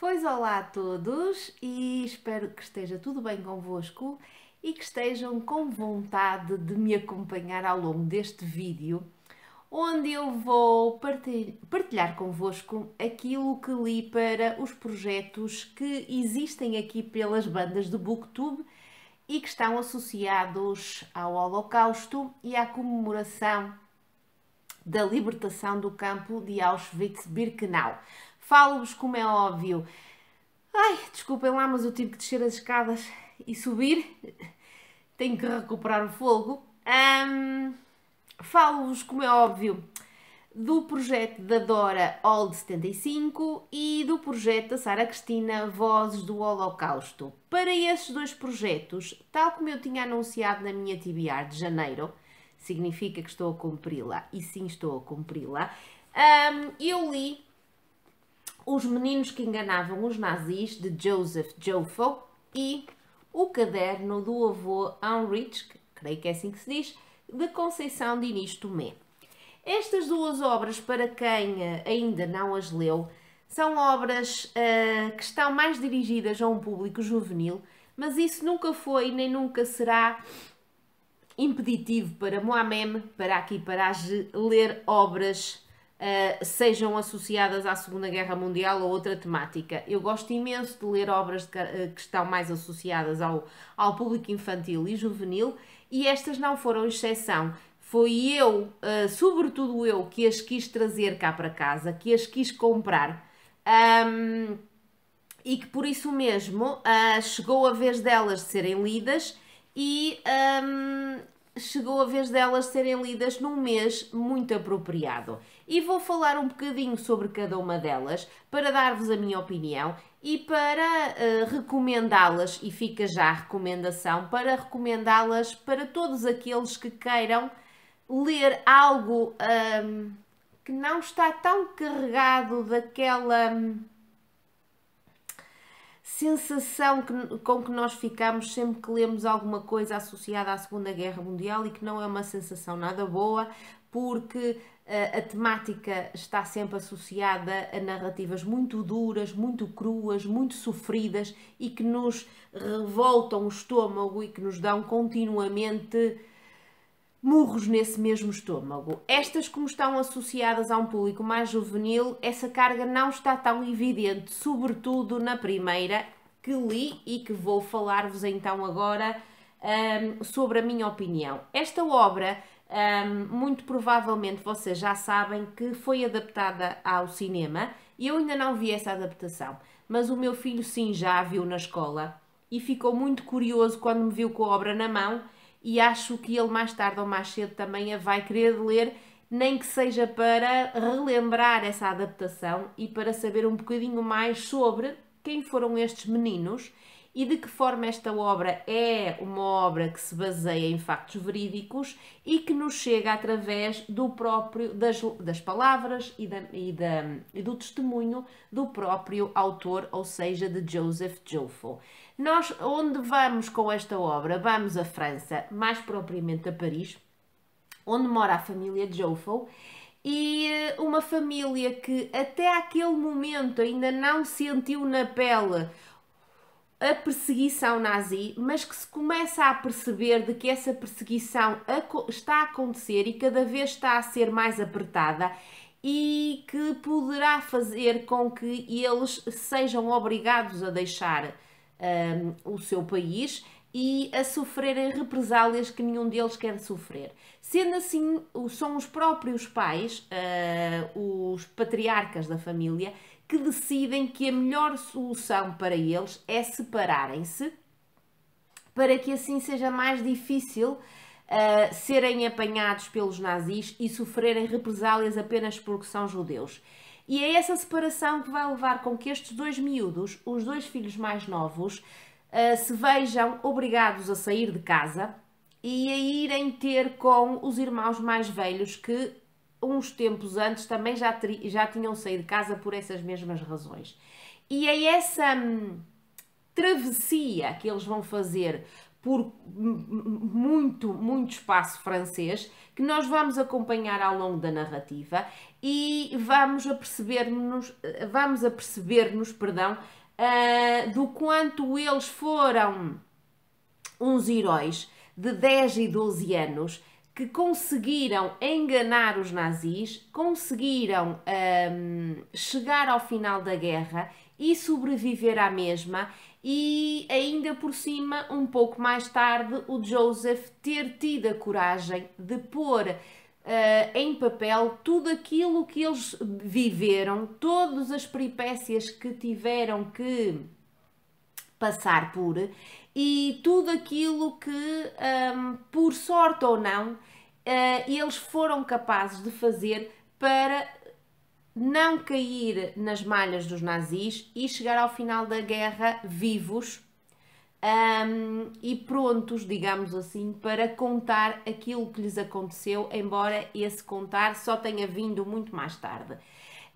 Pois olá a todos e espero que esteja tudo bem convosco e que estejam com vontade de me acompanhar ao longo deste vídeo, onde eu vou partilhar convosco aquilo que li para os projetos que existem aqui pelas bandas do Booktube e que estão associados ao Holocausto e à comemoração da libertação do campo de Auschwitz-Birkenau falo-vos como é óbvio. Ai, desculpem lá, mas eu tive que descer as escadas e subir. Tenho que recuperar o fogo. Um, falo-vos como é óbvio do projeto da Dora Old 75 e do projeto da Sara Cristina Vozes do Holocausto. Para esses dois projetos, tal como eu tinha anunciado na minha TBR de janeiro, significa que estou a cumpri-la, e sim estou a cumpri-la, um, eu li os Meninos que Enganavam os Nazis, de Joseph Jofo, e O Caderno do Avô que creio que é assim que se diz, de Conceição Diniz Tomé. Estas duas obras, para quem eh, ainda não as leu, são obras uh, que estão mais dirigidas a um público juvenil, mas isso nunca foi nem nunca será impeditivo para Moamem, para aqui, para as ler obras uh, sejam associadas à Segunda Guerra Mundial ou outra temática. Eu gosto imenso de ler obras uh, que estão mais associadas ao, ao público infantil e juvenil e estas não foram exceção. Foi eu, uh, sobretudo eu, que as quis trazer cá para casa, que as quis comprar. Um, e que por isso mesmo ah, chegou a vez delas de serem lidas e um, chegou a vez delas serem lidas num mês muito apropriado e vou falar um bocadinho sobre cada uma delas para dar-vos a minha opinião e para uh, recomendá-las, e fica já a recomendação, para recomendá-las para todos aqueles que queiram ler algo um, que não está tão carregado daquela um, sensação que, com que nós ficamos sempre que lemos alguma coisa associada à Segunda Guerra Mundial e que não é uma sensação nada boa, porque a temática está sempre associada a narrativas muito duras, muito cruas, muito sofridas e que nos revoltam o estômago e que nos dão continuamente murros nesse mesmo estômago. Estas, como estão associadas a um público mais juvenil, essa carga não está tão evidente, sobretudo na primeira que li e que vou falar-vos então agora um, sobre a minha opinião. Esta obra um, muito provavelmente vocês já sabem que foi adaptada ao cinema. e Eu ainda não vi essa adaptação, mas o meu filho sim já a viu na escola e ficou muito curioso quando me viu com a obra na mão e acho que ele mais tarde ou mais cedo também a vai querer ler, nem que seja para relembrar essa adaptação e para saber um bocadinho mais sobre quem foram estes meninos e de que forma esta obra é uma obra que se baseia em factos verídicos e que nos chega através do próprio das, das palavras e, da, e, da, e do testemunho do próprio autor, ou seja, de Joseph Joffo. Nós onde vamos com esta obra? Vamos à França, mais propriamente a Paris, onde mora a família Joffo e eh, uma família que até aquele momento ainda não sentiu na pele a perseguição nazi, mas que se começa a perceber de que essa perseguição está a acontecer e cada vez está a ser mais apertada e que poderá fazer com que eles sejam obrigados a deixar um, o seu país e a sofrerem represálias que nenhum deles quer sofrer. Sendo assim, são os próprios pais, uh, os patriarcas da família, que decidem que a melhor solução para eles é separarem-se, para que assim seja mais difícil uh, serem apanhados pelos nazis e sofrerem represálias apenas porque são judeus. E é essa separação que vai levar com que estes dois miúdos, os dois filhos mais novos, uh, se vejam obrigados a sair de casa e a irem ter com os irmãos mais velhos que uns tempos antes também já, já tinham saído de casa por essas mesmas razões. E é essa hum, travessia que eles vão fazer por hum, hum, muito, muito espaço francês que nós vamos acompanhar ao longo da narrativa e vamos perceber nos vamos aperceber-nos, perdão, uh, do quanto eles foram uns heróis de 10 e 12 anos que conseguiram enganar os nazis, conseguiram um, chegar ao final da guerra e sobreviver à mesma, e ainda por cima, um pouco mais tarde, o Joseph ter tido a coragem de pôr uh, em papel tudo aquilo que eles viveram, todas as peripécias que tiveram que passar por e tudo aquilo que, um, por sorte ou não, uh, eles foram capazes de fazer para não cair nas malhas dos nazis e chegar ao final da guerra vivos um, e prontos, digamos assim, para contar aquilo que lhes aconteceu, embora esse contar só tenha vindo muito mais tarde.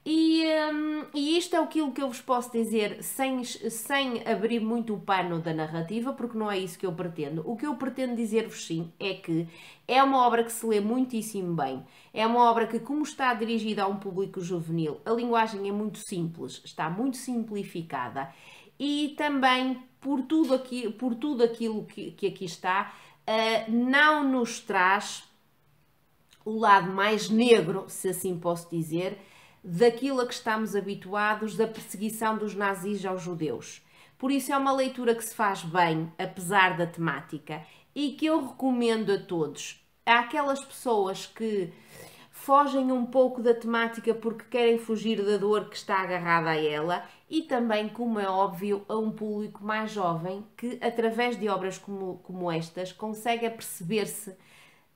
E, um, e isto é aquilo que eu vos posso dizer sem, sem abrir muito o pano da narrativa, porque não é isso que eu pretendo. O que eu pretendo dizer-vos sim é que é uma obra que se lê muitíssimo bem. É uma obra que, como está dirigida a um público juvenil, a linguagem é muito simples, está muito simplificada e também por tudo, aqui, por tudo aquilo que, que aqui está, uh, não nos traz o lado mais negro, se assim posso dizer daquilo a que estamos habituados da perseguição dos nazis aos judeus. Por isso é uma leitura que se faz bem, apesar da temática, e que eu recomendo a todos. Aquelas pessoas que fogem um pouco da temática porque querem fugir da dor que está agarrada a ela e também, como é óbvio, a um público mais jovem que, através de obras como, como estas, consegue perceber-se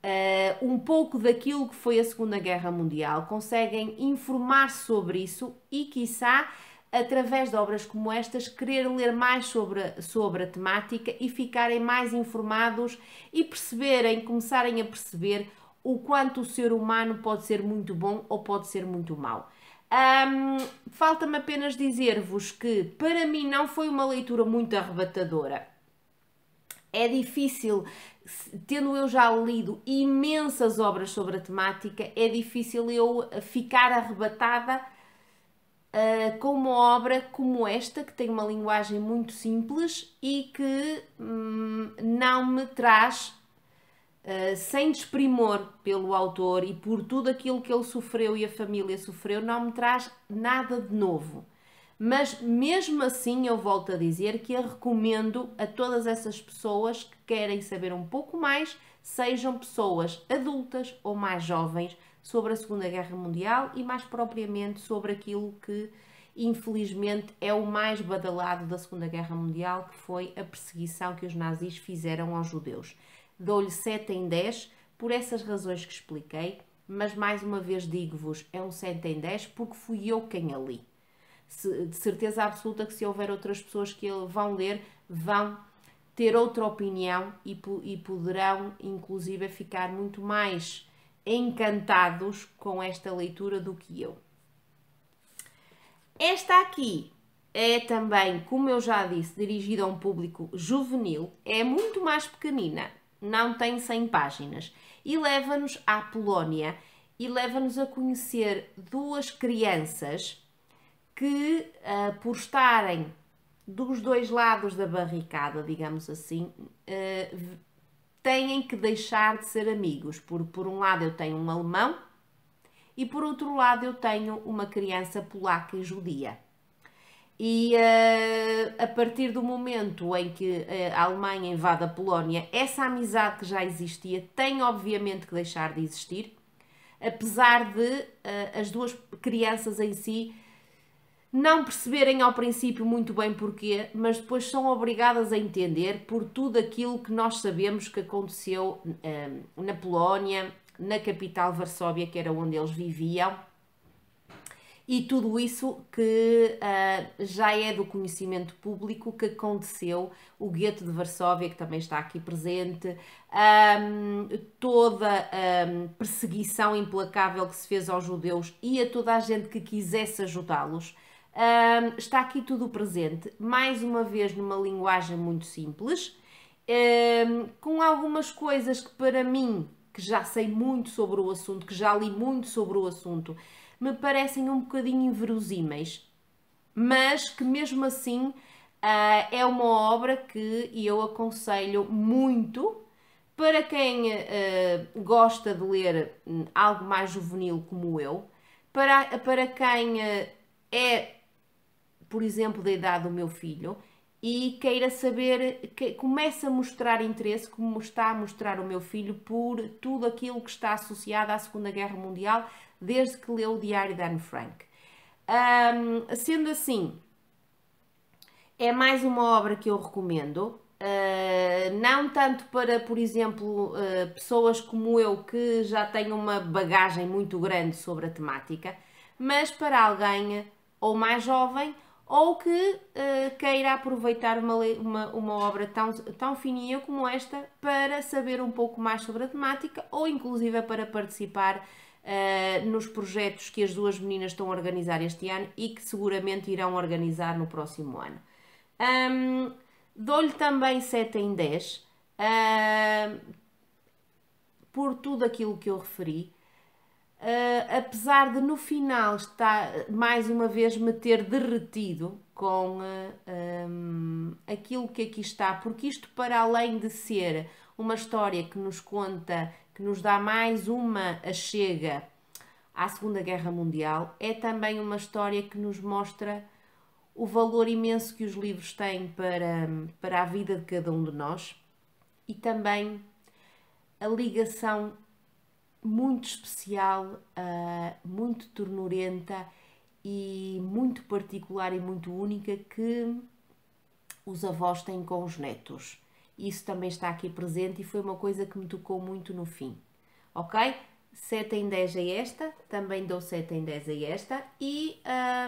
uh, um pouco daquilo que foi a Segunda Guerra Mundial, conseguem informar sobre isso e, quiçá, através de obras como estas, querer ler mais sobre, sobre a temática e ficarem mais informados e perceberem, começarem a perceber o quanto o ser humano pode ser muito bom ou pode ser muito mau. Um, Falta-me apenas dizer-vos que para mim não foi uma leitura muito arrebatadora. É difícil tendo eu já lido imensas obras sobre a temática, é difícil eu ficar arrebatada uh, com uma obra como esta, que tem uma linguagem muito simples e que hum, não me traz, uh, sem desprimor pelo autor e por tudo aquilo que ele sofreu e a família sofreu, não me traz nada de novo. Mas mesmo assim, eu volto a dizer que a recomendo a todas essas pessoas que querem saber um pouco mais, sejam pessoas adultas ou mais jovens, sobre a Segunda Guerra Mundial e mais propriamente sobre aquilo que infelizmente é o mais badalado da Segunda Guerra Mundial, que foi a perseguição que os nazis fizeram aos judeus. Dou-lhe 7 em 10 por essas razões que expliquei, mas mais uma vez digo-vos, é um 7 em 10 porque fui eu quem ali de certeza absoluta que se houver outras pessoas que vão ler, vão ter outra opinião e, e poderão, inclusive, ficar muito mais encantados com esta leitura do que eu. Esta aqui é também, como eu já disse, dirigida a um público juvenil, é muito mais pequenina, não tem 100 páginas e leva-nos à Polónia e leva-nos a conhecer duas crianças que, uh, por estarem dos dois lados da barricada, digamos assim, uh, têm que deixar de ser amigos. Por, por um lado, eu tenho um alemão e, por outro lado, eu tenho uma criança polaca e judia. E uh, a partir do momento em que a Alemanha invade a Polónia, essa amizade que já existia tem, obviamente, que deixar de existir, apesar de uh, as duas crianças em si não perceberem ao princípio muito bem porquê, mas depois são obrigadas a entender por tudo aquilo que nós sabemos que aconteceu hum, na Polónia, na capital Varsóvia, que era onde eles viviam, e tudo isso que uh, já é do conhecimento público que aconteceu, o gueto de Varsóvia, que também está aqui presente, um, toda a um, perseguição implacável que se fez aos judeus e a toda a gente que quisesse ajudá-los um, está aqui tudo presente, mais uma vez numa linguagem muito simples, um, com algumas coisas que para mim, que já sei muito sobre o assunto, que já li muito sobre o assunto, me parecem um bocadinho inverosímeis, mas que mesmo assim uh, é uma obra que eu aconselho muito para quem uh, gosta de ler hum, algo mais juvenil como eu, para, para quem uh, é por exemplo, da idade do meu filho e queira saber, que comece a mostrar interesse, como está a mostrar o meu filho, por tudo aquilo que está associado à Segunda Guerra Mundial, desde que leu o diário de Anne Frank. Um, sendo assim, é mais uma obra que eu recomendo, uh, não tanto para, por exemplo, uh, pessoas como eu que já têm uma bagagem muito grande sobre a temática, mas para alguém ou mais jovem ou que uh, queira aproveitar uma, uma, uma obra tão, tão fininha como esta para saber um pouco mais sobre a temática ou inclusive para participar uh, nos projetos que as duas meninas estão a organizar este ano e que seguramente irão organizar no próximo ano. Um, Dou-lhe também 7 em 10 uh, por tudo aquilo que eu referi. Uh, apesar de no final está mais uma vez me ter derretido com uh, ah, um, ah, aquilo que aqui está, porque isto para além de ser uma história que nos conta, que nos dá mais uma chega à Segunda Guerra Mundial, é também uma história que nos mostra o valor imenso que os livros têm para, para a vida de cada um de nós e também a ligação muito especial, uh, muito tornurenta e muito particular e muito única que os avós têm com os netos. Isso também está aqui presente e foi uma coisa que me tocou muito no fim. Ok? 7 em 10 a é esta, também dou 7 em 10 a esta. E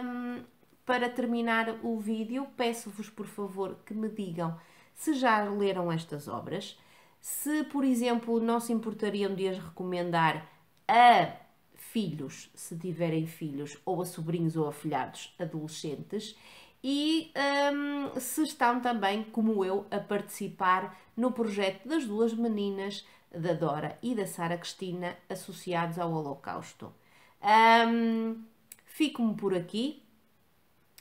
um, para terminar o vídeo, peço-vos por favor que me digam se já leram estas obras se, por exemplo, não se importariam de as recomendar a filhos, se tiverem filhos, ou a sobrinhos ou afilhados adolescentes, e um, se estão também, como eu, a participar no projeto das duas meninas, da Dora e da Sara Cristina, associados ao Holocausto. Um, Fico-me por aqui.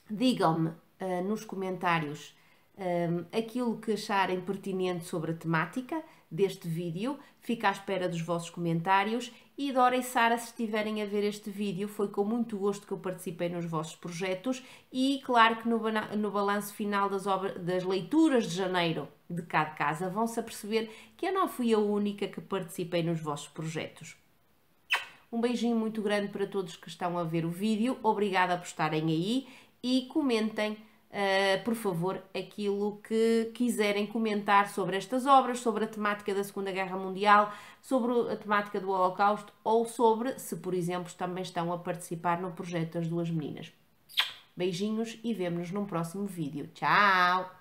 Digam-me uh, nos comentários um, aquilo que acharem pertinente sobre a temática deste vídeo. Fico à espera dos vossos comentários e Dora e Sara, se estiverem a ver este vídeo, foi com muito gosto que eu participei nos vossos projetos e claro que no, no balanço final das, obra, das leituras de janeiro de cada casa vão-se aperceber que eu não fui a única que participei nos vossos projetos. Um beijinho muito grande para todos que estão a ver o vídeo, obrigada por estarem aí e comentem uh, por favor, aquilo que quiserem comentar sobre estas obras, sobre a temática da Segunda Guerra Mundial, sobre a temática do Holocausto ou sobre se, por exemplo, também estão a participar no projeto das duas meninas. Beijinhos e vemo-nos num próximo vídeo. Tchau!